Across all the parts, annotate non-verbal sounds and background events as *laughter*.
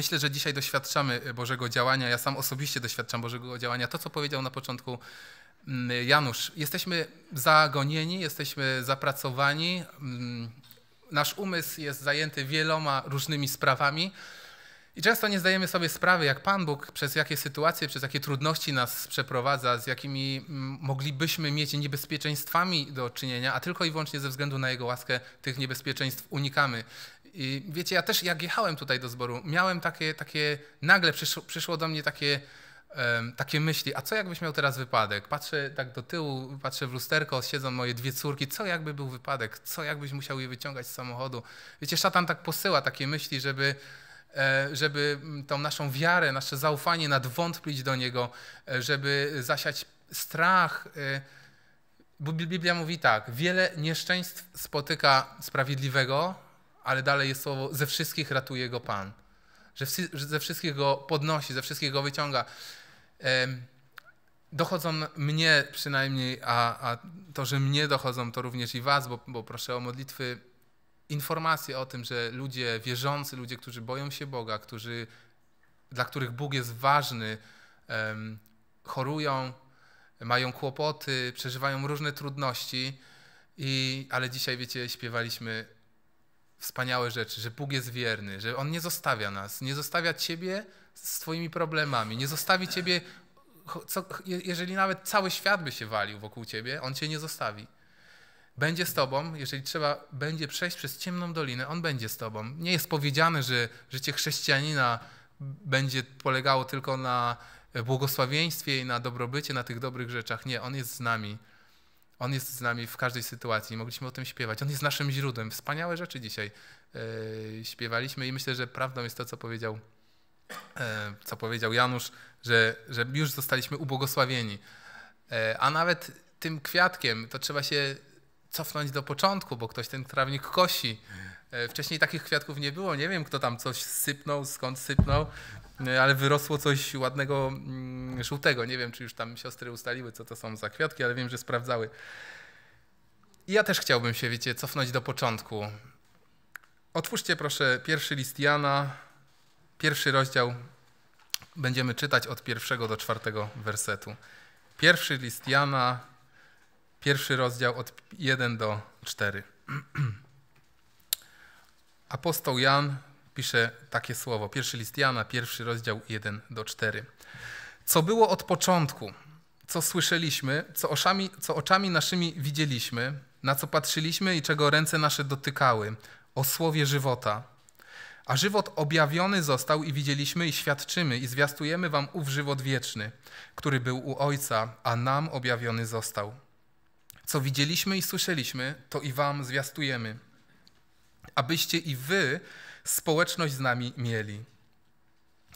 Myślę, że dzisiaj doświadczamy e, Bożego działania. Ja sam osobiście doświadczam Bożego działania. To, co powiedział na początku mm, Janusz, jesteśmy zagonieni, jesteśmy zapracowani. Mm, nasz umysł jest zajęty wieloma różnymi sprawami. I często nie zdajemy sobie sprawy, jak Pan Bóg, przez jakie sytuacje, przez jakie trudności nas przeprowadza, z jakimi mm, moglibyśmy mieć niebezpieczeństwami do czynienia, a tylko i wyłącznie ze względu na Jego łaskę tych niebezpieczeństw unikamy. I wiecie, ja też jak jechałem tutaj do zboru, miałem takie, takie nagle przyszło, przyszło do mnie takie, um, takie myśli, a co jakbyś miał teraz wypadek? Patrzę tak do tyłu, patrzę w lusterko, siedzą moje dwie córki, co jakby był wypadek? Co jakbyś musiał je wyciągać z samochodu? Wiecie, szatan tak posyła takie myśli, żeby, e, żeby mm, tą naszą wiarę, nasze zaufanie nadwątplić do Niego, e, żeby zasiać strach. E, bo Biblia mówi tak, wiele nieszczęść spotyka sprawiedliwego, ale dalej jest słowo, ze wszystkich ratuje go Pan. Że, że ze wszystkich go podnosi, ze wszystkich go wyciąga. dochodzą mnie przynajmniej, a, a, to, że mnie dochodzą, to również i was, bo, bo proszę o modlitwy, informacje o tym, że ludzie wierzący, ludzie, którzy boją się Boga, którzy, dla których Bóg jest ważny, chorują, mają kłopoty, przeżywają różne trudności, i, ale dzisiaj, wiecie, śpiewaliśmy wspaniałe rzeczy, że Bóg jest wierny, że On nie zostawia nas, nie zostawia Ciebie z Twoimi problemami, nie zostawi Ciebie, co, jeżeli nawet cały świat by się walił wokół Ciebie, On Cię nie zostawi. Będzie z Tobą, jeżeli trzeba będzie przejść przez ciemną dolinę, On będzie z Tobą. Nie jest powiedziane, że życie chrześcijanina będzie polegało tylko na błogosławieństwie i na dobrobycie, na tych dobrych rzeczach. Nie, On jest z nami. On jest z nami w każdej sytuacji, mogliśmy o tym śpiewać. On jest naszym źródłem. Wspaniałe rzeczy dzisiaj yy, śpiewaliśmy i myślę, że prawdą jest to, co powiedział, yy, co powiedział Janusz, że, że już zostaliśmy ubogosławieni, Yy, e, a nawet tym kwiatkiem to trzeba się cofnąć do początku, bo ktoś ten trawnik kosi E, wcześniej takich kwiatków nie było, nie wiem kto tam coś sypnął, skąd sypnął, e, ale wyrosło coś ładnego, mm, żółtego. Nie wiem, czy już tam siostry ustaliły, co to są za kwiatki, ale wiem, że sprawdzały. I ja też chciałbym się, wiecie, cofnąć do początku. Otwórzcie proszę pierwszy list Jana, pierwszy rozdział. Będziemy czytać od pierwszego do czwartego wersetu. Pierwszy list Jana, pierwszy rozdział od 1 do 4. *clears throat* Apostoł Jan pisze takie słowo, pierwszy list Jana, pierwszy rozdział 1 do 4. Co było od początku, co słyszeliśmy, co oczami, co oczami naszymi widzieliśmy, na co patrzyliśmy i czego ręce nasze dotykały, o słowie żywota. A żywot objawiony został i widzieliśmy i świadczymy i zwiastujemy wam ów żywot wieczny, który był u Ojca, a nam objawiony został. Co widzieliśmy i słyszeliśmy, to i wam zwiastujemy abyście i wy społeczność z nami mieli.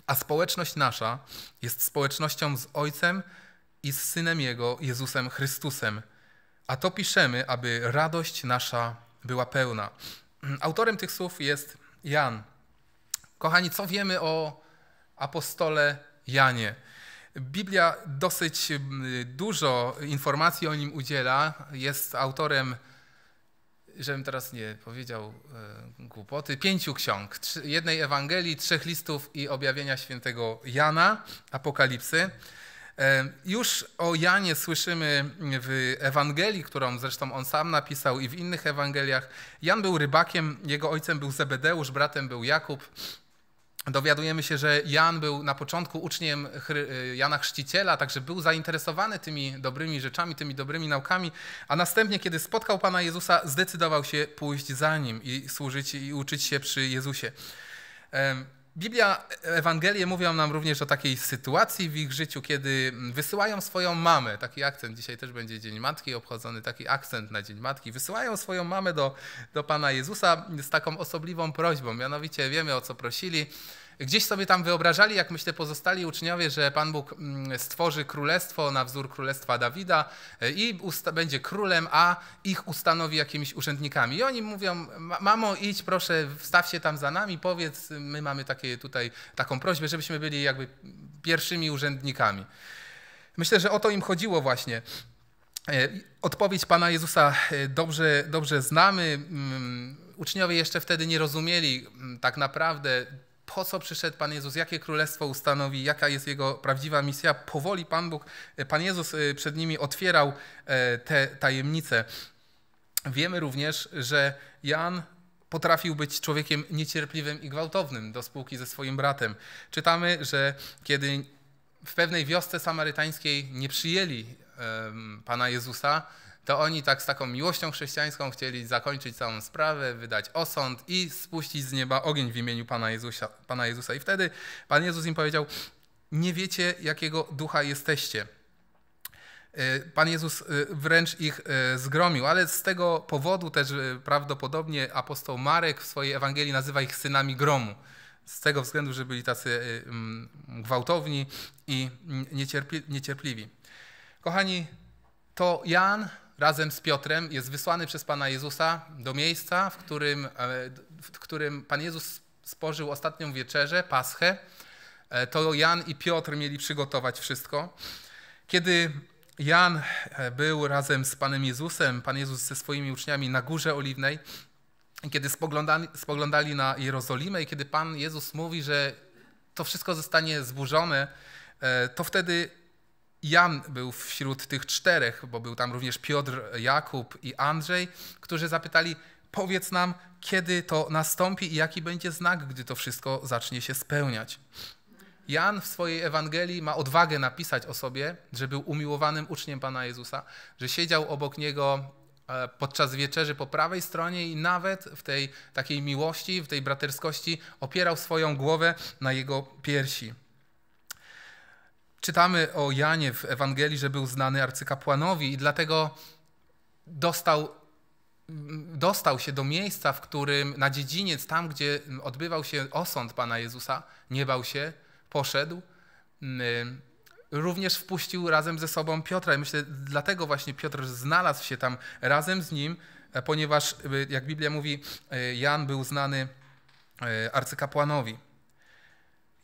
A społeczność nasza jest społecznością z Ojcem i z Synem Jego, Jezusem Chrystusem. A to piszemy, aby radość nasza była pełna. Autorem tych słów jest Jan. Kochani, co wiemy o apostole Janie? Biblia dosyć mm, dużo informacji o nim udziela. Jest autorem żebym teraz nie powiedział e, głupoty, pięciu ksiąg, trzy, jednej Ewangelii, trzech listów i objawienia świętego Jana, Apokalipsy. E, już o Janie słyszymy w Ewangelii, którą zresztą on sam napisał i w innych Ewangeliach. Jan był rybakiem, jego ojcem był Zebedeusz, bratem był Jakub, dowiadujemy się, że Jan był na początku uczniem y, Jana Chrzciciela, także był zainteresowany tymi dobrymi rzeczami, tymi dobrymi naukami, a następnie, kiedy spotkał Pana Jezusa, zdecydował się pójść za Nim i służyć i uczyć się przy Jezusie. Biblia, Ewangelie mówią nam również o takiej sytuacji w ich życiu, kiedy wysyłają swoją mamę, taki akcent, dzisiaj też będzie Dzień Matki obchodzony, taki akcent na Dzień Matki, wysyłają swoją mamę do, do Pana Jezusa z taką osobliwą prośbą, mianowicie wiemy o co prosili, Gdzieś sobie tam wyobrażali, jak myślę pozostali uczniowie, że Pan Bóg mm, stworzy królestwo na wzór królestwa Dawida e, i będzie królem, a ich ustanowi jakimiś urzędnikami. I oni mówią, mamo idź proszę, wstaw się tam za nami, powiedz, my mamy takie tutaj taką prośbę, żebyśmy byli jakby pierwszymi urzędnikami. Myślę, że o to im chodziło właśnie. E, odpowiedź Pana Jezusa e, dobrze, dobrze znamy. Mm, uczniowie jeszcze wtedy nie rozumieli mm, tak naprawdę po co przyszedł Pan Jezus, jakie królestwo ustanowi, jaka jest jego prawdziwa misja. Powoli Pan Bóg, e, Pan Jezus e, przed nimi otwierał e, te tajemnice. Wiemy również, że Jan potrafił być człowiekiem niecierpliwym i gwałtownym do spółki ze swoim bratem. Czytamy, że kiedy w pewnej wiosce samarytańskiej nie przyjęli Pana Jezusa, to oni tak z taką miłością chrześcijańską chcieli zakończyć całą sprawę, wydać osąd i spuścić z nieba ogień w imieniu Pana Jezusa. Pana Jezusa. I wtedy Pan Jezus im powiedział, nie wiecie, jakiego ducha jesteście. Y, Pan Jezus y, wręcz ich y, zgromił, ale z tego powodu też prawdopodobnie apostoł Marek w swojej Ewangelii nazywa ich synami gromu. Z tego względu, że byli tacy mm, gwałtowni i niecierpliwi. Kochani, to Jan razem z Piotrem jest wysłany przez Pana Jezusa do miejsca, w którym, e, w którym Pan Jezus spożył ostatnią wieczerzę, Paschę. E, to Jan i Piotr mieli przygotować wszystko. Kiedy Jan e, był razem z Panem Jezusem, Pan Jezus ze swoimi uczniami na Górze Oliwnej, kiedy spoglądali, spoglądali na Jerozolimę i kiedy Pan Jezus mówi, że to wszystko zostanie zburzone, to wtedy Jan był wśród tych czterech, bo był tam również Piotr, Jakub i Andrzej, którzy zapytali: Powiedz nam, kiedy to nastąpi i jaki będzie znak, gdy to wszystko zacznie się spełniać. Jan w swojej Ewangelii ma odwagę napisać o sobie, że był umiłowanym uczniem Pana Jezusa, że siedział obok niego e, podczas wieczerzy po prawej stronie i nawet w tej takiej miłości, w tej braterskości opierał swoją głowę na jego piersi. Czytamy o Janie w Ewangelii, że był znany arcykapłanowi i dlatego dostał, dostał się do miejsca, w którym na dziedziniec, tam gdzie odbywał się osąd Pana Jezusa, nie bał się, poszedł. Mm, również wpuścił razem ze sobą Piotra i myślę, dlatego właśnie Piotr znalazł się tam razem z nim, e, ponieważ, y, jak Biblia mówi, e, Jan był znany e, arcykapłanowi.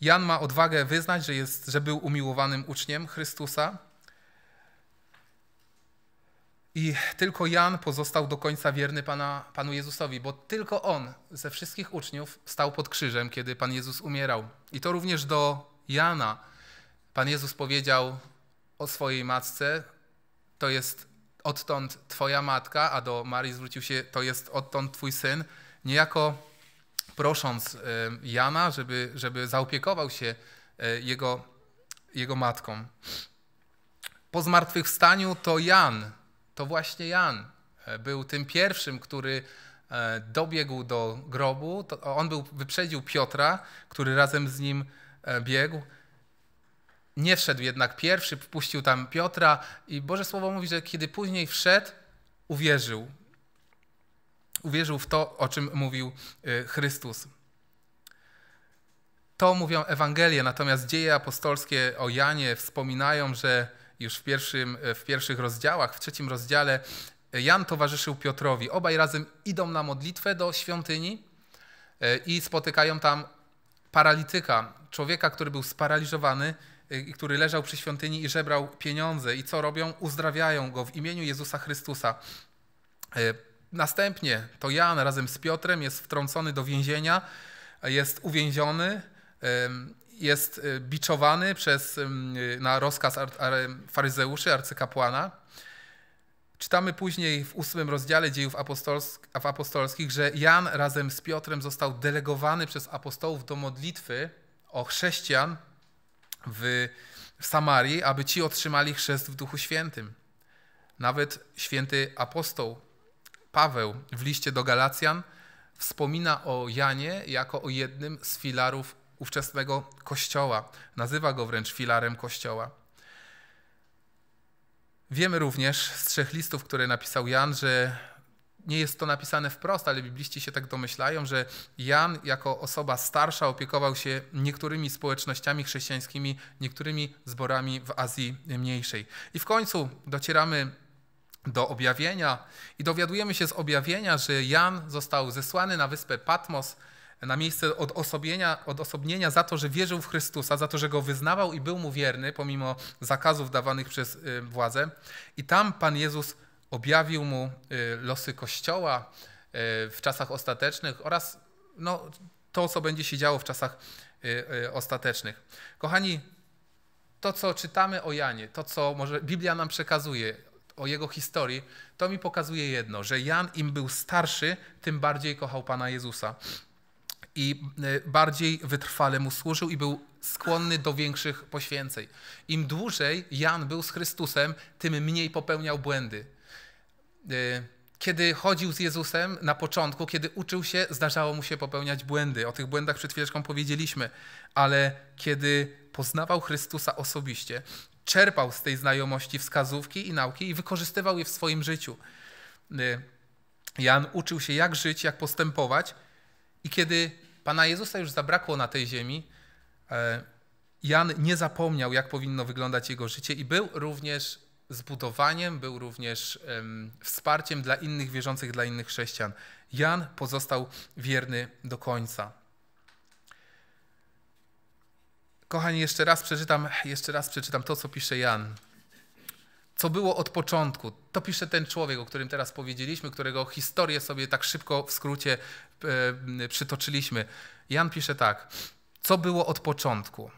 Jan ma odwagę wyznać, że, jest, że był umiłowanym uczniem Chrystusa. I tylko Jan pozostał do końca wierny Pana, Panu Jezusowi, bo tylko on ze wszystkich uczniów stał pod krzyżem, kiedy Pan Jezus umierał. I to również do Jana Pan Jezus powiedział o swojej matce: To jest odtąd Twoja matka, a do Marii zwrócił się: To jest odtąd Twój syn. Niejako prosząc e, Jana, żeby, żeby zaopiekował się e, jego, jego matką. Po zmartwychwstaniu to Jan, to właśnie Jan e, był tym pierwszym, który dobiegł do grobu. on był, wyprzedził Piotra, który razem z nim biegł. Nie wszedł jednak pierwszy, wpuścił tam Piotra i Boże Słowo mówi, że kiedy później wszedł, uwierzył uwierzył w to, o czym mówił y, Chrystus. To mówią Ewangelie, natomiast dzieje apostolskie o Janie wspominają, że już w, pierwszym, y, w pierwszych rozdziałach, w trzecim rozdziale, y, Jan towarzyszył Piotrowi. Obaj razem idą na modlitwę do świątyni i spotykają tam paralityka, człowieka, który był sparaliżowany i który leżał przy świątyni i żebrał pieniądze. I co robią? Uzdrawiają go w imieniu Jezusa Chrystusa. Następnie to Jan razem z Piotrem jest wtrącony do więzienia, jest uwięziony, jest e, biczowany przez, na rozkaz faryzeuszy, arcykapłana. Czytamy później w ósmym rozdziale dziejów apostolskich, że Jan razem z Piotrem został delegowany przez apostołów do modlitwy o chrześcijan w Samarii, aby ci otrzymali chrzest w Duchu Świętym. Nawet święty apostoł Paweł w liście do Galacjan wspomina o Janie jako o jednym z filarów ówczesnego kościoła. Nazywa go wręcz filarem kościoła. Wiemy również z trzech listów, które napisał Jan, że nie jest to napisane wprost, ale bibliści się tak domyślają, że Jan jako osoba starsza opiekował się niektórymi społecznościami chrześcijańskimi, niektórymi zborami w Azji Mniejszej. I w końcu docieramy do objawienia i dowiadujemy się z objawienia, że Jan został zesłany na wyspę Patmos, na miejsce odosobienia, odosobnienia za to, że wierzył w Chrystusa, za to, że go wyznawał i był mu wierny, pomimo zakazów dawanych przez y, władzę. I tam Pan Jezus objawił mu y, losy Kościoła y, w czasach ostatecznych oraz no, to, co będzie się działo w czasach ostatecznych. Kochani, to, co czytamy o Janie, to, co może Biblia nam przekazuje, o jego historii, to mi pokazuje jedno, że Jan im był starszy, tym bardziej kochał Pana Jezusa i e, bardziej wytrwale mu służył i był skłonny do większych poświęceń. Im dłużej Jan był z Chrystusem, tym mniej popełniał błędy. E, kiedy chodził z Jezusem na początku, kiedy uczył się, zdarzało mu się popełniać błędy. O tych błędach przed chwileczką powiedzieliśmy, ale kiedy poznawał Chrystusa osobiście, czerpał z tej znajomości wskazówki i nauki i wykorzystywał je w swoim życiu. Y, Jan uczył się, jak żyć, jak postępować, i kiedy Pana Jezusa już zabrakło na tej ziemi, e, Jan nie zapomniał, jak powinno wyglądać jego życie, i był również zbudowaniem, był również wsparciem dla innych wierzących, dla innych chrześcijan. Jan pozostał wierny do końca. Kochani, jeszcze raz przeczytam, jeszcze raz przeczytam to, co pisze Jan. Co było od początku. To pisze ten człowiek, o którym teraz powiedzieliśmy, którego historię sobie tak szybko w skrócie e, przytoczyliśmy. Jan pisze tak. Co było od początku?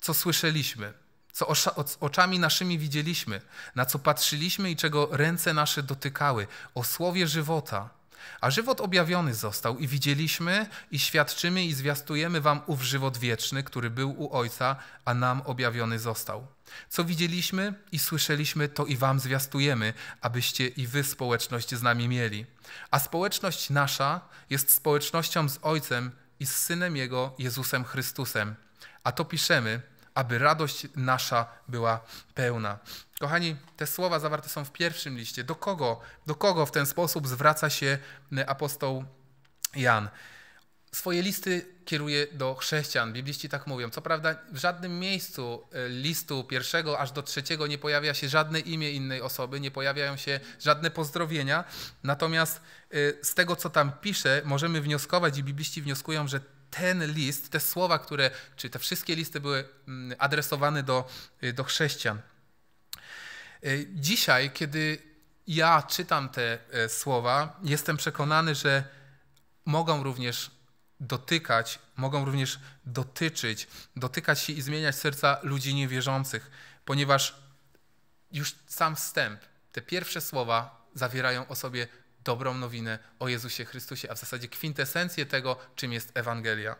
Co słyszeliśmy? Co oczami naszymi widzieliśmy? Na co patrzyliśmy i czego ręce nasze dotykały? O słowie żywota – a żywot objawiony został i widzieliśmy i świadczymy i zwiastujemy wam ów żywot wieczny, który był u Ojca, a nam objawiony został. Co widzieliśmy i słyszeliśmy, to i wam zwiastujemy, abyście i wy społeczność z nami mieli. A społeczność nasza jest społecznością z Ojcem i z Synem Jego, Jezusem Chrystusem. A to piszemy, aby radość nasza była pełna. Kochani, te słowa zawarte są w pierwszym liście. Do kogo, do kogo w ten sposób zwraca się apostoł Jan? Swoje listy kieruje do chrześcijan. Bibliści tak mówią. Co prawda, w żadnym miejscu e, listu pierwszego aż do trzeciego nie pojawia się żadne imię innej osoby, nie pojawiają się żadne pozdrowienia. Natomiast e, z tego, co tam pisze, możemy wnioskować i bibliści wnioskują, że ten list, te słowa, które, czy te wszystkie listy były adresowane do, e, do chrześcijan. E, dzisiaj, kiedy ja czytam te e, słowa, jestem przekonany, że mogą również dotykać, mogą również dotyczyć, dotykać się i zmieniać serca ludzi niewierzących, ponieważ już sam wstęp, te pierwsze słowa zawierają o sobie dobrą nowinę o Jezusie Chrystusie, a w zasadzie kwintesencję tego, czym jest Ewangelia.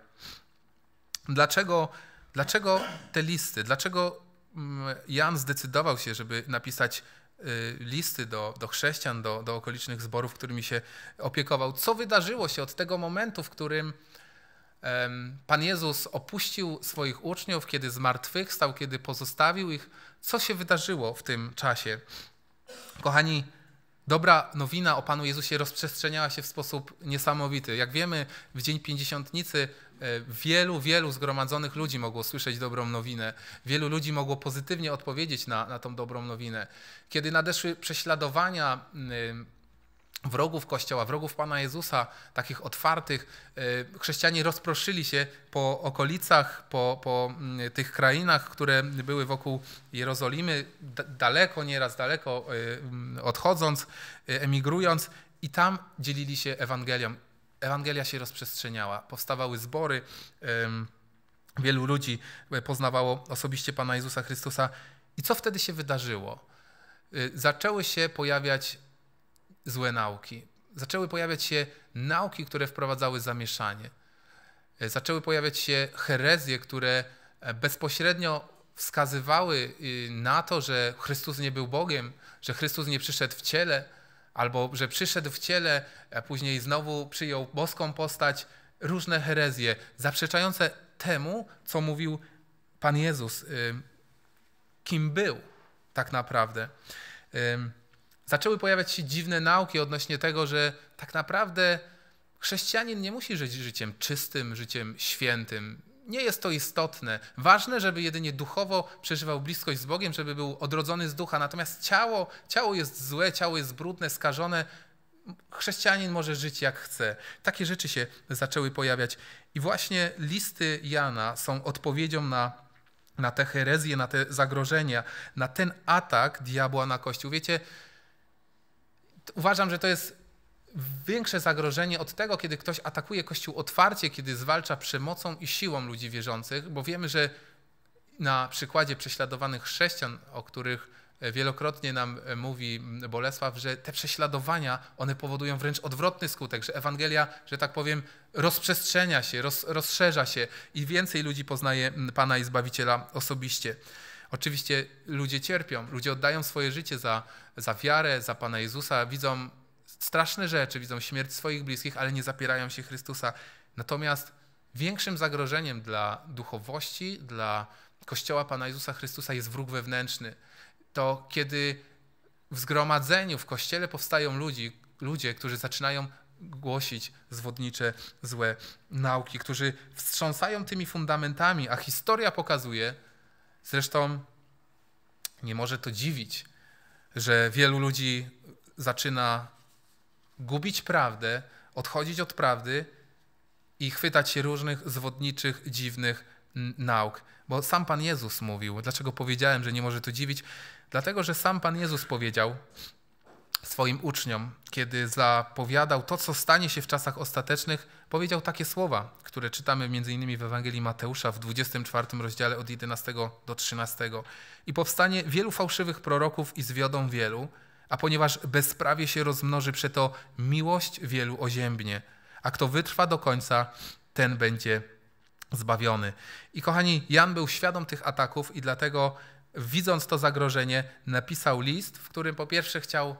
Dlaczego, dlaczego te listy, dlaczego Mm, Jan zdecydował się, żeby napisać y, listy do, do chrześcijan, do, do okolicznych zborów, którymi się opiekował. Co wydarzyło się od tego momentu, w którym Pan Jezus opuścił swoich uczniów, kiedy zmartwychwstał, kiedy pozostawił ich? Co się wydarzyło w tym czasie? Kochani, dobra nowina o Panu Jezusie rozprzestrzeniała się w sposób niesamowity. Jak wiemy, w Dzień Pięćdziesiątnicy E, wielu, wielu zgromadzonych ludzi mogło słyszeć dobrą nowinę. Wielu ludzi mogło pozytywnie odpowiedzieć na, na tą dobrą nowinę. Kiedy nadeszły prześladowania, e, wrogów Kościoła, wrogów Pana Jezusa, takich otwartych, e, chrześcijanie rozproszyli się po okolicach, po, po tych krainach, które były wokół Jerozolimy, daleko nieraz, daleko odchodząc, emigrując i tam dzielili się Ewangelią. Ewangelia się rozprzestrzeniała, powstawały zbory, wielu ludzi e, poznawało osobiście Pana Jezusa Chrystusa. I co wtedy się wydarzyło? E, zaczęły się pojawiać złe nauki, zaczęły pojawiać się nauki, które wprowadzały zamieszanie, e, zaczęły pojawiać się herezje, które bezpośrednio wskazywały y, na to, że Chrystus nie był Bogiem, że Chrystus nie przyszedł w ciele albo że przyszedł w ciele, a później znowu przyjął boską postać, różne herezje zaprzeczające temu, co mówił Pan Jezus, y, kim był tak naprawdę. Zaczęły pojawiać się dziwne nauki odnośnie tego, że tak naprawdę chrześcijanin nie musi żyć życiem czystym, życiem świętym, nie jest to istotne. Ważne, żeby jedynie duchowo przeżywał bliskość z Bogiem, żeby był odrodzony z ducha. Natomiast ciało, ciało jest złe, ciało jest brudne, skażone. Chrześcijanin może żyć jak chce. Takie rzeczy się zaczęły pojawiać. I właśnie listy Jana są odpowiedzią na, na te herezje, na te zagrożenia, na ten atak diabła na Kościół. Wiecie, uważam, że to jest większe zagrożenie od tego, kiedy ktoś atakuje Kościół otwarcie, kiedy zwalcza przemocą i siłą ludzi wierzących, bo wiemy, że na przykładzie prześladowanych chrześcijan, o których e, wielokrotnie nam e, mówi Bolesław, że te prześladowania, one powodują wręcz odwrotny skutek, że Ewangelia, że tak powiem, rozprzestrzenia się, roz, rozszerza się i więcej ludzi poznaje Pana i Zbawiciela osobiście. Oczywiście ludzie cierpią, ludzie oddają swoje życie za, za wiarę, za Pana Jezusa, widzą straszne rzeczy, widzą śmierć swoich bliskich, ale nie zapierają się Chrystusa. Natomiast większym zagrożeniem dla duchowości, dla Kościoła Pana Jezusa Chrystusa jest wróg wewnętrzny. To kiedy w zgromadzeniu, w kościele powstają ludzi, ludzie, którzy zaczynają głosić zwodnicze, złe nauki, którzy wstrząsają tymi fundamentami, a historia pokazuje, zresztą nie może to dziwić, że wielu ludzi zaczyna gubić prawdę, odchodzić od prawdy i chwytać się różnych zwodniczych, dziwnych nauk. Bo sam Pan Jezus mówił, dlaczego powiedziałem, że nie może to dziwić? Dlatego, że sam Pan Jezus powiedział swoim uczniom, kiedy zapowiadał to, co stanie się w czasach ostatecznych, powiedział takie słowa, które czytamy m.in. w Ewangelii Mateusza w 24 rozdziale od 11 do 13. I powstanie wielu fałszywych proroków i zwiodą wielu, a ponieważ bezprawie się rozmnoży, przeto miłość wielu oziębnie. A kto wytrwa do końca, ten będzie zbawiony. I kochani, Jan był świadom tych ataków i dlatego, widząc to zagrożenie, napisał list, w którym po pierwsze chciał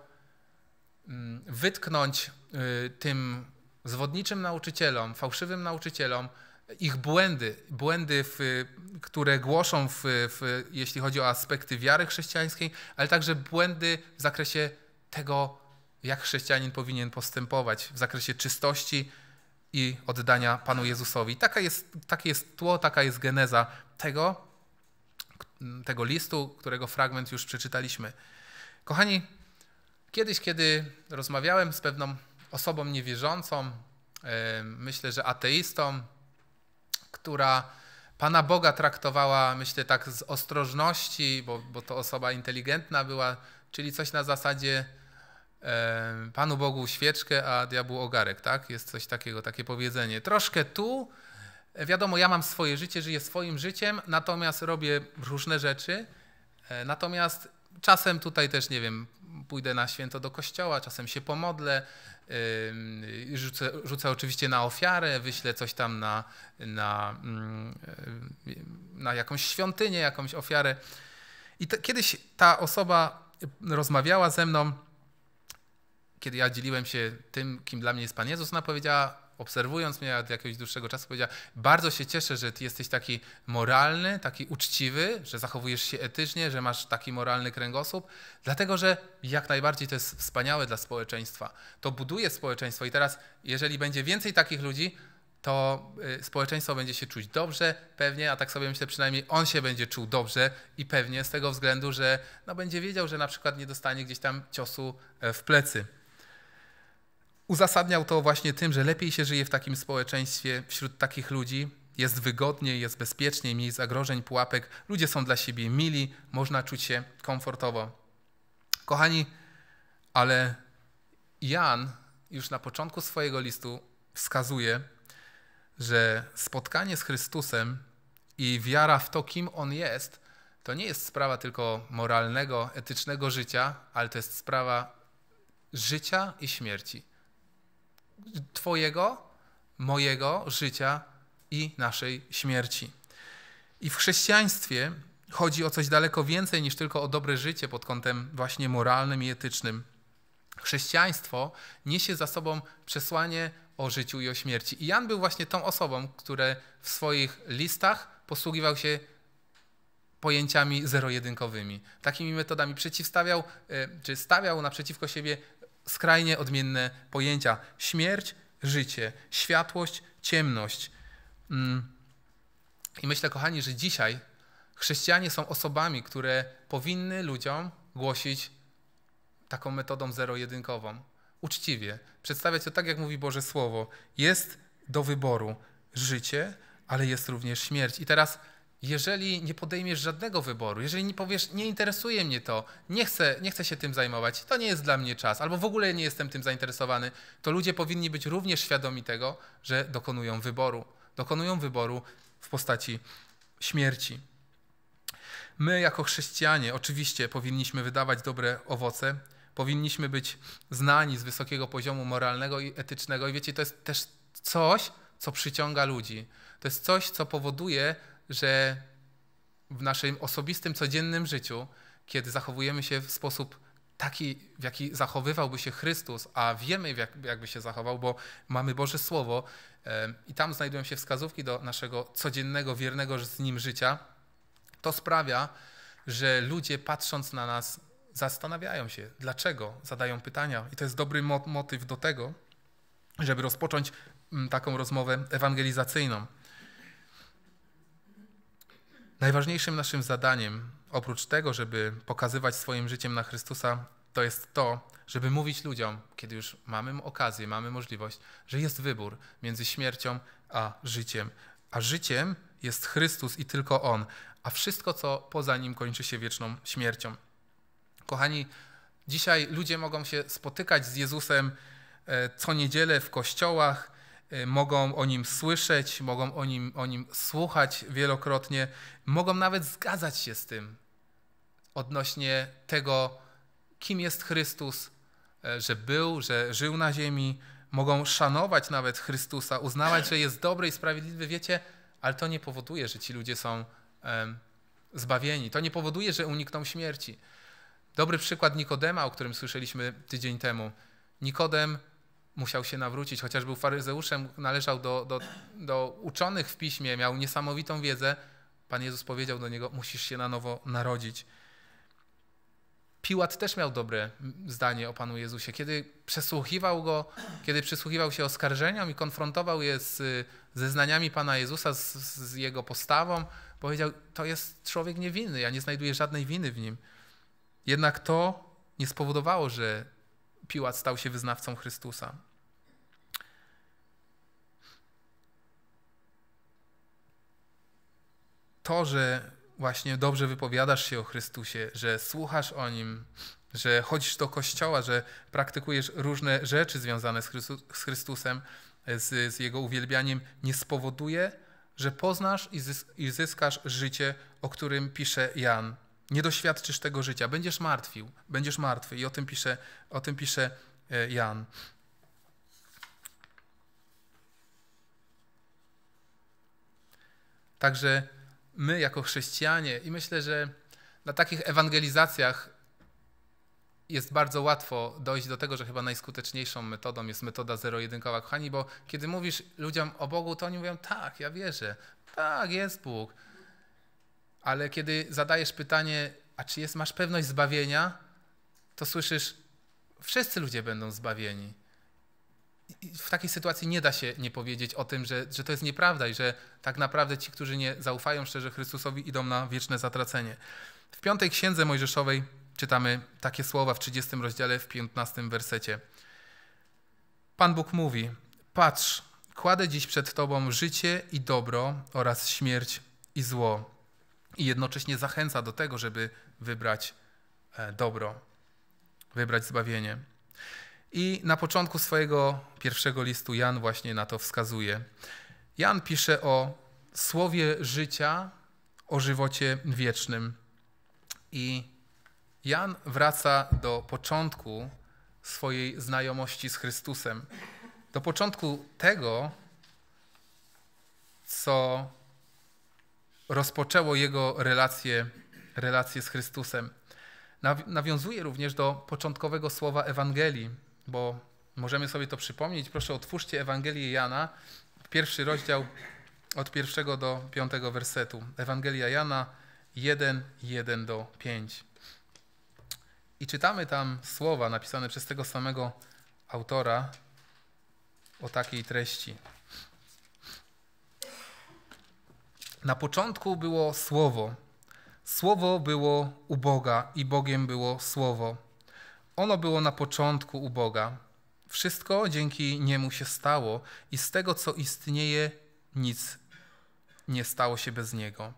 mm, wytknąć y, tym zwodniczym nauczycielom, fałszywym nauczycielom, ich błędy, błędy, w, które głoszą, w, w, jeśli chodzi o aspekty wiary chrześcijańskiej, ale także błędy w zakresie tego, jak chrześcijanin powinien postępować, w zakresie czystości i oddania Panu Jezusowi. Taka jest, takie jest tło, taka jest geneza tego, tego listu, którego fragment już przeczytaliśmy. Kochani, kiedyś, kiedy rozmawiałem z pewną osobą niewierzącą, myślę, że ateistą, która Pana Boga traktowała, myślę, tak z ostrożności, bo, bo to osoba inteligentna była, czyli coś na zasadzie e, Panu Bogu świeczkę, a diabłu ogarek, tak? Jest coś takiego, takie powiedzenie. Troszkę tu, e, wiadomo, ja mam swoje życie, żyję swoim życiem, natomiast robię różne rzeczy, e, natomiast czasem tutaj też, nie wiem, pójdę na święto do kościoła, czasem się pomodlę, rzucę, rzucę oczywiście na ofiarę, wyślę coś tam na, na, mm, na jakąś świątynię, jakąś ofiarę. I to, kiedyś ta osoba rozmawiała ze mną, kiedy ja dzieliłem się tym, kim dla mnie jest Pan Jezus, ona powiedziała: obserwując mnie od jakiegoś dłuższego czasu, powiedziała: Bardzo się cieszę, że ty jesteś taki moralny, taki uczciwy, że zachowujesz się etycznie, że masz taki moralny kręgosłup, dlatego że jak najbardziej to jest wspaniałe dla społeczeństwa. To buduje społeczeństwo i teraz, jeżeli będzie więcej takich ludzi, to y, społeczeństwo będzie się czuć dobrze, pewnie, a tak sobie myślę, przynajmniej on się będzie czuł dobrze i pewnie z tego względu, że no, będzie wiedział, że na przykład nie dostanie gdzieś tam ciosu e, w plecy uzasadniał to właśnie tym, że lepiej się żyje w takim społeczeństwie, wśród takich ludzi. Jest wygodniej, jest bezpieczniej, mniej zagrożeń, pułapek. Ludzie są dla siebie mili, można czuć się komfortowo. Kochani, ale Jan już na początku swojego listu wskazuje, że spotkanie z Chrystusem i wiara w to, kim On jest, to nie jest sprawa tylko moralnego, etycznego życia, ale to jest sprawa życia i śmierci. Twojego, mojego życia i naszej śmierci. I w chrześcijaństwie chodzi o coś daleko więcej niż tylko o dobre życie pod kątem właśnie moralnym i etycznym. Chrześcijaństwo niesie za sobą przesłanie o życiu i o śmierci. I Jan był właśnie tą osobą, które w swoich listach posługiwał się pojęciami zero-jedynkowymi. Takimi metodami przeciwstawiał, e, czy stawiał naprzeciwko siebie skrajnie odmienne pojęcia: śmierć, życie, światłość, ciemność. Mm. I myślę, kochani, że dzisiaj chrześcijanie są osobami, które powinny ludziom głosić taką metodą zero-jedynkową. Uczciwie, przedstawiać to tak, jak mówi Boże Słowo. Jest do wyboru życie, ale jest również śmierć. I teraz jeżeli nie podejmiesz żadnego wyboru, jeżeli nie powiesz, nie interesuje mnie to, nie chcę, nie chcę się tym zajmować, to nie jest dla mnie czas, albo w ogóle nie jestem tym zainteresowany, to ludzie powinni być również świadomi tego, że dokonują wyboru. Dokonują wyboru w postaci śmierci. My, jako chrześcijanie, oczywiście powinniśmy wydawać dobre owoce, powinniśmy być znani z wysokiego poziomu moralnego i etycznego, i wiecie, to jest też coś, co przyciąga ludzi. To jest coś, co powoduje, że w naszym osobistym, codziennym życiu, kiedy zachowujemy się w sposób taki, w jaki zachowywałby się Chrystus, a wiemy, jak, jakby się zachował, bo mamy Boże Słowo i tam znajdują się wskazówki do naszego codziennego, wiernego z Nim życia, to sprawia, że ludzie patrząc na nas zastanawiają się, dlaczego, zadają pytania. I to jest dobry motyw do tego, żeby rozpocząć taką rozmowę ewangelizacyjną. Najważniejszym naszym zadaniem, oprócz tego, żeby pokazywać swoim życiem na Chrystusa, to jest to, żeby mówić ludziom, kiedy już mamy okazję, mamy możliwość, że jest wybór między śmiercią a życiem. A życiem jest Chrystus i tylko On, a wszystko, co poza nim, kończy się wieczną śmiercią. Kochani, dzisiaj ludzie mogą się spotykać z Jezusem e, co niedzielę w kościołach, Y, mogą o nim słyszeć, mogą o nim, o nim słuchać wielokrotnie, mogą nawet zgadzać się z tym odnośnie tego, kim jest Chrystus, y, że był, że żył na ziemi, mogą szanować nawet Chrystusa, uznawać, że jest dobry i sprawiedliwy, wiecie, ale to nie powoduje, że ci ludzie są um, zbawieni. To nie powoduje, że unikną śmierci. Dobry przykład Nikodema, o którym słyszeliśmy tydzień temu. Nikodem musiał się nawrócić, chociaż był faryzeuszem, należał do, do, do uczonych w piśmie, miał niesamowitą wiedzę. Pan Jezus powiedział do niego: Musisz się na nowo narodzić. Piłat też miał dobre zdanie o Panu Jezusie. Kiedy przesłuchiwał go, kiedy przysłuchiwał się oskarżeniom i konfrontował je z zeznaniami Pana Jezusa, z, z jego postawą, powiedział: To jest człowiek niewinny, ja nie znajduję żadnej winy w nim. Jednak to nie spowodowało, że Piłat stał się wyznawcą Chrystusa. To, że właśnie dobrze wypowiadasz się o Chrystusie, że słuchasz o nim, że chodzisz do kościoła, że praktykujesz różne rzeczy związane z, Chrystusem, z, z, Jego uwielbianiem, nie spowoduje, że poznasz i, i zyskasz życie, o którym pisze Jan. Nie doświadczysz tego życia, będziesz martwił, będziesz martwy. I o tym pisze, o tym pisze e, Jan. Także my, jako chrześcijanie, i myślę, że na takich ewangelizacjach jest bardzo łatwo dojść do tego, że chyba najskuteczniejszą metodą jest metoda zero-jedynkowa, kochani, bo kiedy mówisz ludziom o Bogu, to oni mówią: tak, ja wierzę, tak, jest Bóg ale kiedy zadajesz pytanie, a czy jest, masz pewność zbawienia, to słyszysz, wszyscy ludzie będą zbawieni. I w takiej sytuacji nie da się nie powiedzieć o tym, że, że to jest nieprawda i że tak naprawdę ci, którzy nie zaufają szczerze Chrystusowi, idą na wieczne zatracenie. W piątej księdze Mojżeszowej czytamy takie słowa w 30 rozdziale, w 15 wersecie. Pan Bóg mówi: Patrz, kładę dziś przed Tobą życie i dobro oraz śmierć i zło, i jednocześnie zachęca do tego, żeby wybrać e, dobro, wybrać zbawienie. I na początku swojego pierwszego listu Jan właśnie na to wskazuje. Jan pisze o słowie życia, o żywocie wiecznym. I Jan wraca do początku swojej znajomości z Chrystusem, do początku tego, co rozpoczęło jego relację, relację z Chrystusem. Nawiązuje również do początkowego słowa Ewangelii, bo możemy sobie to przypomnieć. Proszę, otwórzcie Ewangelię Jana, pierwszy rozdział od pierwszego do piątego wersetu. Ewangelia Jana 1, 1 do 5. I czytamy tam słowa napisane przez tego samego autora o takiej treści. Na początku było Słowo. Słowo było u Boga i Bogiem było Słowo. Ono było na początku u Boga. Wszystko dzięki niemu się stało i z tego, co istnieje, nic nie stało się bez niego.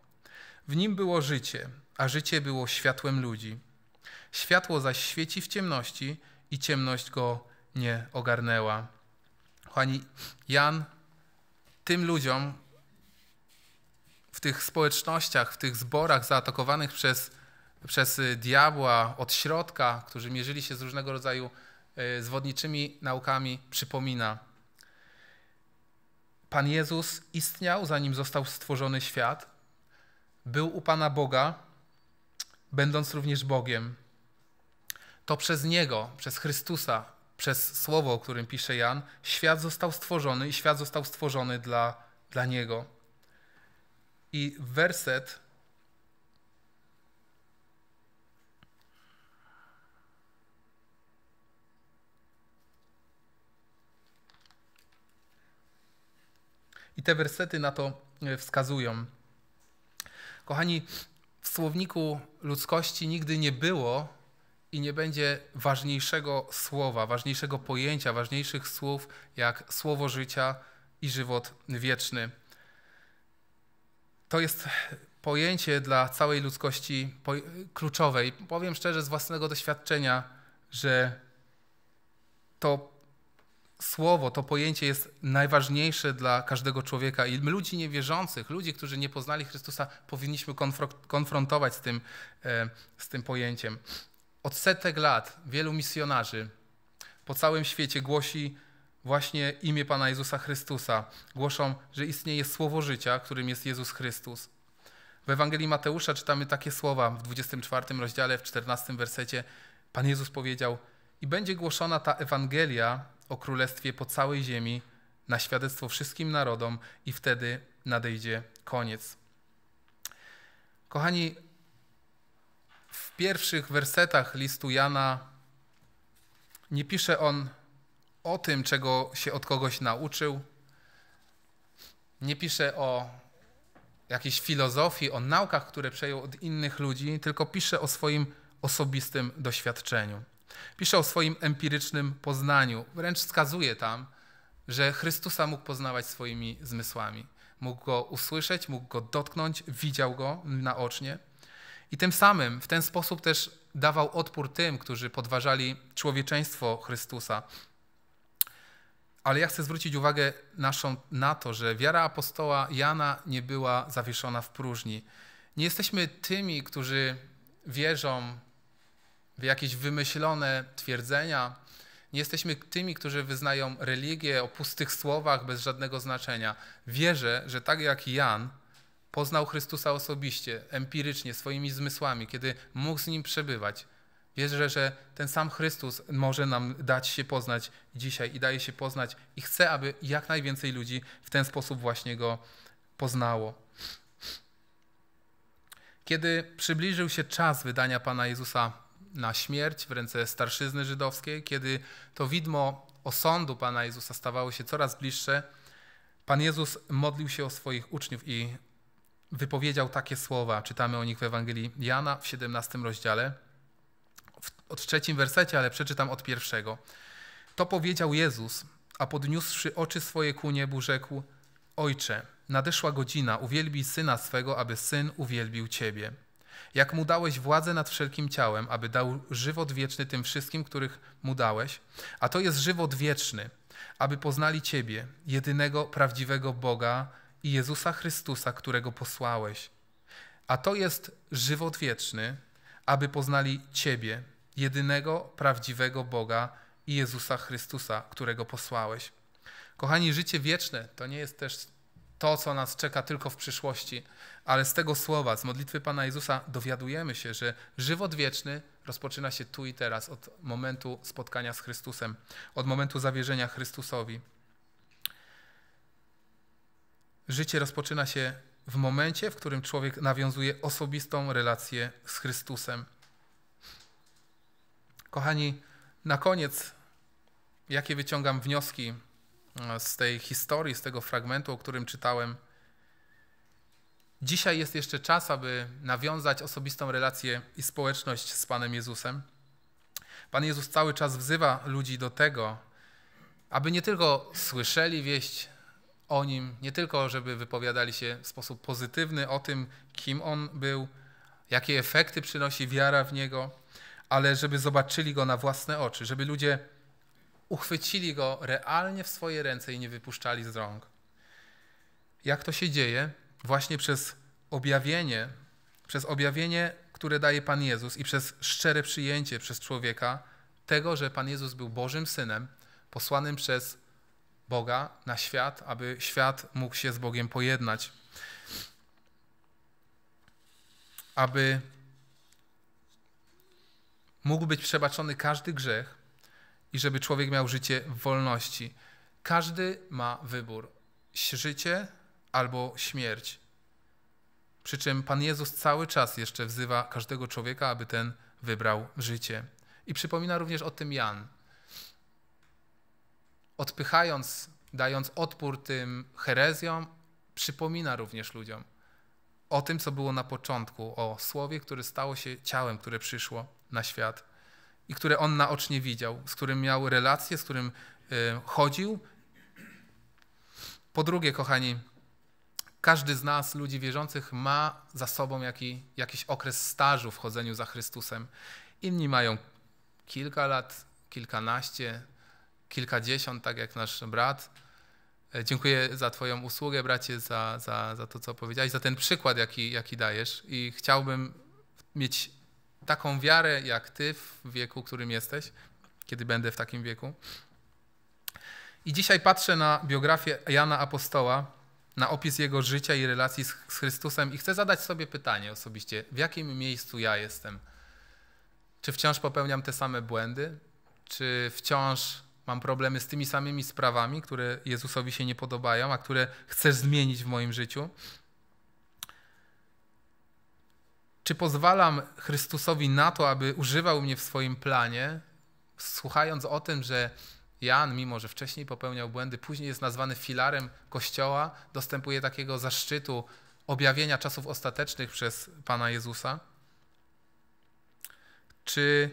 W nim było życie, a życie było światłem ludzi. Światło zaś świeci w ciemności i ciemność go nie ogarnęła. Kochani, Jan tym ludziom, w tych społecznościach, w tych zborach zaatakowanych przez, przez y, diabła od środka, którzy mierzyli się z różnego rodzaju y, zwodniczymi naukami, przypomina. Pan Jezus istniał, zanim został stworzony świat, był u Pana Boga, będąc również Bogiem. To przez Niego, przez Chrystusa, przez Słowo, o którym pisze Jan, świat został stworzony i świat został stworzony dla, dla Niego i werset I te wersety na to e, wskazują. Kochani, w słowniku ludzkości nigdy nie było i nie będzie ważniejszego słowa, ważniejszego pojęcia, ważniejszych słów jak słowo życia i żywot wieczny to jest pojęcie dla całej ludzkości I Powiem szczerze z własnego doświadczenia, że to słowo, to pojęcie jest najważniejsze dla każdego człowieka i my ludzi niewierzących, ludzi, którzy nie poznali Chrystusa, powinniśmy konfrontować z tym, e, z tym pojęciem. Od setek lat wielu misjonarzy po całym świecie głosi właśnie imię Pana Jezusa Chrystusa. Głoszą, że istnieje słowo życia, którym jest Jezus Chrystus. W Ewangelii Mateusza czytamy takie słowa w 24 rozdziale, w 14 wersecie. Pan Jezus powiedział: I będzie głoszona ta Ewangelia o Królestwie po całej ziemi na świadectwo wszystkim narodom, i wtedy nadejdzie koniec. Kochani, w pierwszych wersetach listu Jana nie pisze on o tym, czego się od kogoś nauczył. Nie pisze o jakiejś filozofii, o naukach, które przejął od innych ludzi, tylko pisze o swoim osobistym doświadczeniu. Pisze o swoim empirycznym poznaniu. Wręcz wskazuje tam, że Chrystusa mógł poznawać swoimi zmysłami. Mógł go usłyszeć, mógł go dotknąć, widział go naocznie. I tym samym w ten sposób też dawał odpór tym, którzy podważali człowieczeństwo Chrystusa, ale ja chcę zwrócić uwagę naszą na to, że wiara apostoła Jana nie była zawieszona w próżni. Nie jesteśmy tymi, którzy wierzą w jakieś wymyślone twierdzenia. Nie jesteśmy tymi, którzy wyznają religię o pustych słowach bez żadnego znaczenia. Wierzę, że tak jak Jan poznał Chrystusa osobiście, empirycznie, swoimi zmysłami, kiedy mógł z nim przebywać, Wierzę, że ten sam Chrystus może nam dać się poznać dzisiaj i daje się poznać i chce, aby jak najwięcej ludzi w ten sposób właśnie go poznało. Kiedy przybliżył się czas wydania Pana Jezusa na śmierć w ręce starszyzny żydowskiej, kiedy to widmo osądu Pana Jezusa stawało się coraz bliższe, Pan Jezus modlił się o swoich uczniów i wypowiedział takie słowa. Czytamy o nich w Ewangelii Jana w 17 rozdziale od trzecim wersecie, ale przeczytam od pierwszego. To powiedział Jezus, a podniósłszy oczy swoje ku niebu, rzekł: Ojcze, nadeszła godzina, uwielbi syna swego, aby syn uwielbił ciebie. Jak mu dałeś władzę nad wszelkim ciałem, aby dał żywot wieczny tym wszystkim, których mu dałeś, a to jest żywot wieczny, aby poznali ciebie, jedynego prawdziwego Boga i Jezusa Chrystusa, którego posłałeś. A to jest żywot wieczny, aby poznali Ciebie, jedynego prawdziwego Boga i Jezusa Chrystusa, którego posłałeś. Kochani, życie wieczne to nie jest też to, co nas czeka tylko w przyszłości, ale z tego słowa, z modlitwy Pana Jezusa dowiadujemy się, że żywot wieczny rozpoczyna się tu i teraz, od momentu spotkania z Chrystusem, od momentu zawierzenia Chrystusowi. Życie rozpoczyna się w momencie, w którym człowiek nawiązuje osobistą relację z Chrystusem. Kochani, na koniec, jakie wyciągam wnioski e, z tej historii, z tego fragmentu, o którym czytałem. Dzisiaj jest jeszcze czas, aby nawiązać osobistą relację i społeczność z Panem Jezusem. Pan Jezus cały czas wzywa ludzi do tego, aby nie tylko słyszeli wieść o nim, nie tylko żeby wypowiadali się w sposób pozytywny o tym, kim on był, jakie efekty przynosi wiara w niego, ale żeby zobaczyli go na własne oczy, żeby ludzie uchwycili go realnie w swoje ręce i nie wypuszczali z rąk. Jak to się dzieje? Właśnie przez objawienie, przez objawienie, które daje Pan Jezus i przez szczere przyjęcie przez człowieka tego, że Pan Jezus był Bożym Synem, posłanym przez Boga na świat, aby świat mógł się z Bogiem pojednać. Aby mógł być przebaczony każdy grzech i żeby człowiek miał życie w wolności. Każdy ma wybór: życie albo śmierć. Przy czym Pan Jezus cały czas jeszcze wzywa każdego człowieka, aby ten wybrał życie. I przypomina również o tym Jan. Odpychając, dając odpór tym herezjom, przypomina również ludziom o tym, co było na początku, o słowie, które stało się ciałem, które przyszło na świat i które on naocznie widział, z którym miał relacje, z którym y, chodził. Po drugie, kochani, każdy z nas, ludzi wierzących, ma za sobą jaki, jakiś okres stażu w chodzeniu za Chrystusem. Inni mają kilka lat, kilkanaście, kilkadziesiąt, tak jak nasz brat. E, dziękuję za Twoją usługę, bracie, za, za, za to, co powiedziałeś, za ten przykład, jaki, jaki dajesz. I chciałbym mieć taką wiarę jak ty w wieku, którym jesteś, kiedy będę w takim wieku. I dzisiaj patrzę na biografię Jana Apostoła, na opis jego życia i relacji z, z Chrystusem i chcę zadać sobie pytanie osobiście, w jakim miejscu ja jestem? Czy wciąż popełniam te same błędy? Czy wciąż mam problemy z tymi samymi sprawami, które Jezusowi się nie podobają, a które chcesz zmienić w moim życiu? Czy pozwalam Chrystusowi na to, aby używał mnie w swoim planie, słuchając o tym, że Jan, mimo że wcześniej popełniał błędy, później jest nazwany filarem Kościoła, dostępuje takiego zaszczytu objawienia czasów ostatecznych przez Pana Jezusa? Czy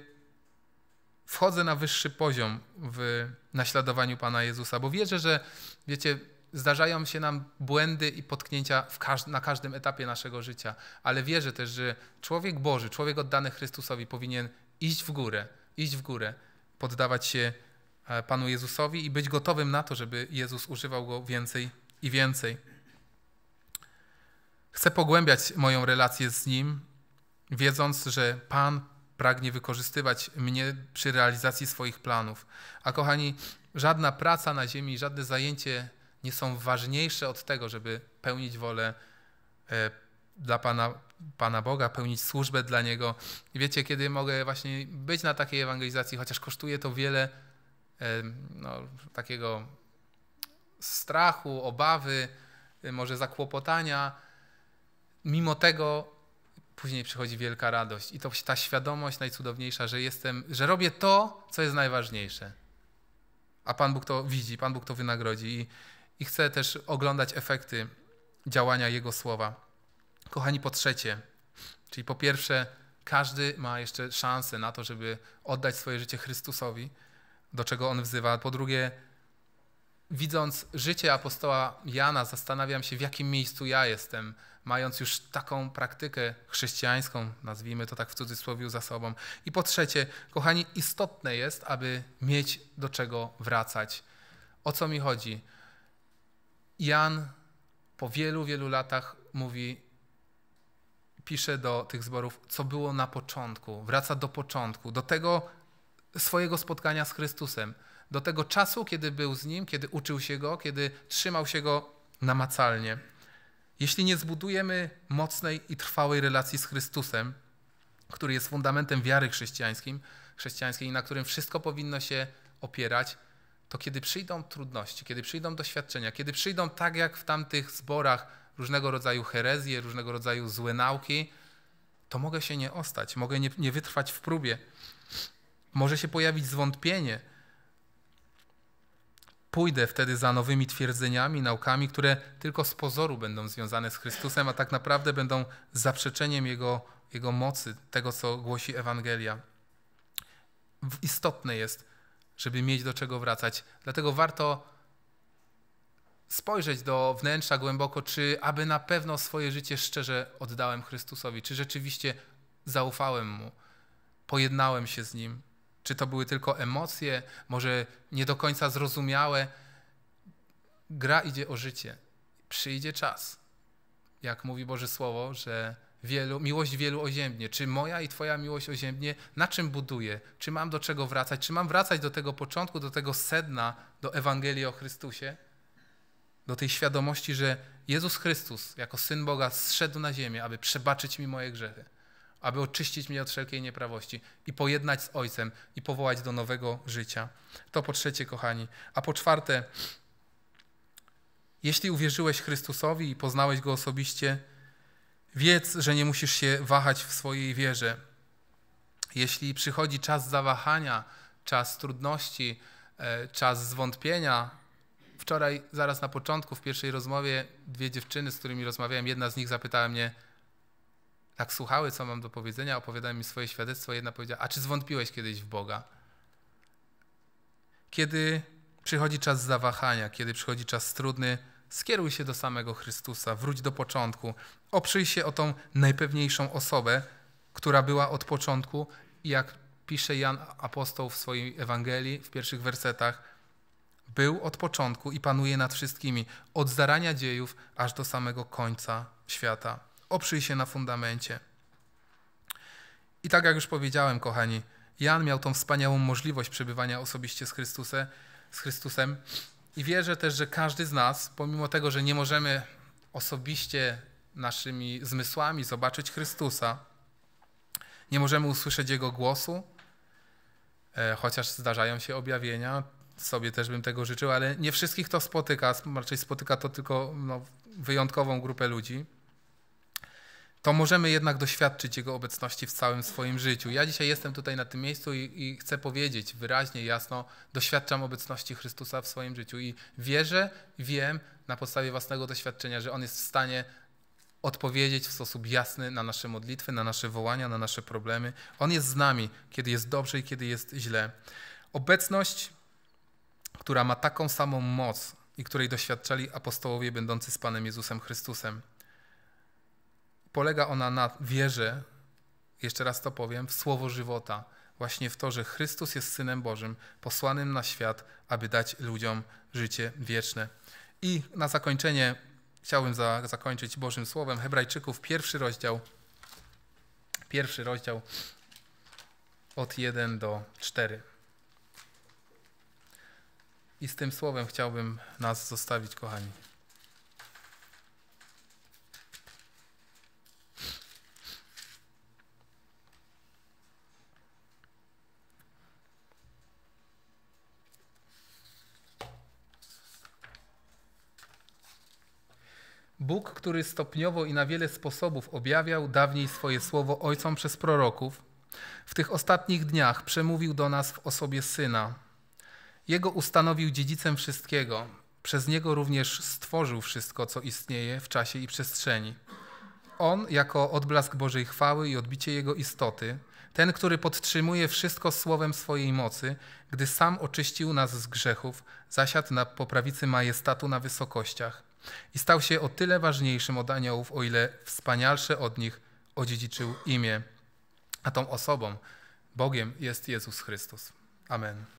wchodzę na wyższy poziom w naśladowaniu Pana Jezusa? Bo wierzę, że, wiecie, Zdarzają się nam błędy i potknięcia każd na każdym etapie naszego życia, ale wierzę też, że człowiek Boży, człowiek oddany Chrystusowi powinien iść w górę, iść w górę, poddawać się e, Panu Jezusowi i być gotowym na to, żeby Jezus używał go więcej i więcej. Chcę pogłębiać moją relację z Nim, wiedząc, że Pan pragnie wykorzystywać mnie przy realizacji swoich planów. A kochani, żadna praca na ziemi, żadne zajęcie nie są ważniejsze od tego, żeby pełnić wolę e, dla Pana, Pana Boga, pełnić służbę dla Niego. I wiecie, kiedy mogę właśnie być na takiej ewangelizacji, chociaż kosztuje to wiele e, no, takiego strachu, obawy, e, może zakłopotania, mimo tego później przychodzi wielka radość. I to ta świadomość najcudowniejsza, że jestem, że robię to, co jest najważniejsze. A Pan Bóg to widzi, Pan Bóg to wynagrodzi. I, i chcę też oglądać efekty działania Jego słowa. Kochani, po trzecie, czyli po pierwsze, każdy ma jeszcze szansę na to, żeby oddać swoje życie Chrystusowi, do czego On wzywa. Po drugie, widząc życie apostoła Jana, zastanawiam się, w jakim miejscu ja jestem, mając już taką praktykę chrześcijańską, nazwijmy to tak w cudzysłowie, za sobą. I po trzecie, kochani, istotne jest, aby mieć do czego wracać. O co mi chodzi? Jan po wielu, wielu latach mówi, pisze do tych zborów, co było na początku, wraca do początku, do tego swojego spotkania z Chrystusem, do tego czasu, kiedy był z Nim, kiedy uczył się Go, kiedy trzymał się Go namacalnie. Jeśli nie zbudujemy mocnej i trwałej relacji z Chrystusem, który jest fundamentem wiary chrześcijańskiej, chrześcijańskiej na którym wszystko powinno się opierać, to kiedy przyjdą trudności, kiedy przyjdą doświadczenia, kiedy przyjdą tak jak w tamtych zborach różnego rodzaju herezje, różnego rodzaju złe nauki, to mogę się nie ostać, mogę nie, nie wytrwać w próbie. Może się pojawić zwątpienie. Pójdę wtedy za nowymi twierdzeniami, naukami, które tylko z pozoru będą związane z Chrystusem, a tak naprawdę będą zaprzeczeniem Jego, Jego mocy, tego, co głosi Ewangelia. Istotne jest, żeby mieć do czego wracać. Dlatego warto spojrzeć do wnętrza głęboko, czy aby na pewno swoje życie szczerze oddałem Chrystusowi, czy rzeczywiście zaufałem Mu, pojednałem się z Nim, czy to były tylko emocje, może nie do końca zrozumiałe. Gra idzie o życie. Przyjdzie czas, jak mówi Boże Słowo, że wielu, miłość wielu oziębnie, czy moja i Twoja miłość oziębnie, na czym buduje, czy mam do czego wracać, czy mam wracać do tego początku, do tego sedna, do Ewangelii o Chrystusie, do tej świadomości, że Jezus Chrystus jako Syn Boga zszedł na ziemię, aby przebaczyć mi moje grzechy, aby oczyścić mnie od wszelkiej nieprawości i pojednać z Ojcem i powołać do nowego życia. To po trzecie, kochani. A po czwarte, jeśli uwierzyłeś Chrystusowi i poznałeś Go osobiście, Wiedz, że nie musisz się wahać w swojej wierze. Jeśli przychodzi czas zawahania, czas trudności, e, czas zwątpienia, wczoraj, zaraz na początku, w pierwszej rozmowie, dwie dziewczyny, z którymi rozmawiałem, jedna z nich zapytała mnie, tak słuchały, co mam do powiedzenia, opowiadały mi swoje świadectwo. Jedna powiedziała: A czy zwątpiłeś kiedyś w Boga? Kiedy przychodzi czas zawahania, kiedy przychodzi czas trudny, skieruj się do samego Chrystusa, wróć do początku, oprzyj się o tą najpewniejszą osobę, która była od początku jak pisze Jan Apostoł w swojej Ewangelii, w pierwszych wersetach, był od początku i panuje nad wszystkimi, od zarania dziejów aż do samego końca świata. Oprzyj się na fundamencie. I tak jak już powiedziałem, kochani, Jan miał tą wspaniałą możliwość przebywania osobiście z, z Chrystusem i wierzę też, że każdy z nas, pomimo tego, że nie możemy osobiście naszymi zmysłami zobaczyć Chrystusa, nie możemy usłyszeć Jego głosu, e, chociaż zdarzają się objawienia, sobie też bym tego życzył, ale nie wszystkich to spotyka, raczej spotyka to tylko no, wyjątkową grupę ludzi to możemy jednak doświadczyć Jego obecności w całym swoim życiu. Ja dzisiaj jestem tutaj na tym miejscu i, i, chcę powiedzieć wyraźnie, jasno, doświadczam obecności Chrystusa w swoim życiu i wierzę, wiem na podstawie własnego doświadczenia, że On jest w stanie odpowiedzieć w sposób jasny na nasze modlitwy, na nasze wołania, na nasze problemy. On jest z nami, kiedy jest dobrze i kiedy jest źle. Obecność, która ma taką samą moc i której doświadczali apostołowie będący z Panem Jezusem Chrystusem. Polega ona na wierze, jeszcze raz to powiem, w słowo żywota, właśnie w to, że Chrystus jest Synem Bożym, posłanym na świat, aby dać ludziom życie wieczne. I na zakończenie chciałbym za, zakończyć Bożym Słowem Hebrajczyków, pierwszy rozdział, pierwszy rozdział od 1 do 4. I z tym słowem chciałbym nas zostawić, kochani. Bóg, który stopniowo i na wiele sposobów objawiał dawniej swoje słowo ojcom przez proroków, w tych ostatnich dniach przemówił do nas w osobie Syna. Jego ustanowił dziedzicem wszystkiego. Przez niego również stworzył wszystko, co istnieje w czasie i przestrzeni. On, jako odblask Bożej chwały i odbicie Jego istoty, ten, który podtrzymuje wszystko słowem swojej mocy, gdy sam oczyścił nas z grzechów, zasiadł na poprawicy majestatu na wysokościach – i stał się o tyle ważniejszym od aniołów, o ile wspanialsze od nich odziedziczył imię. A tą osobą, Bogiem jest Jezus Chrystus. Amen.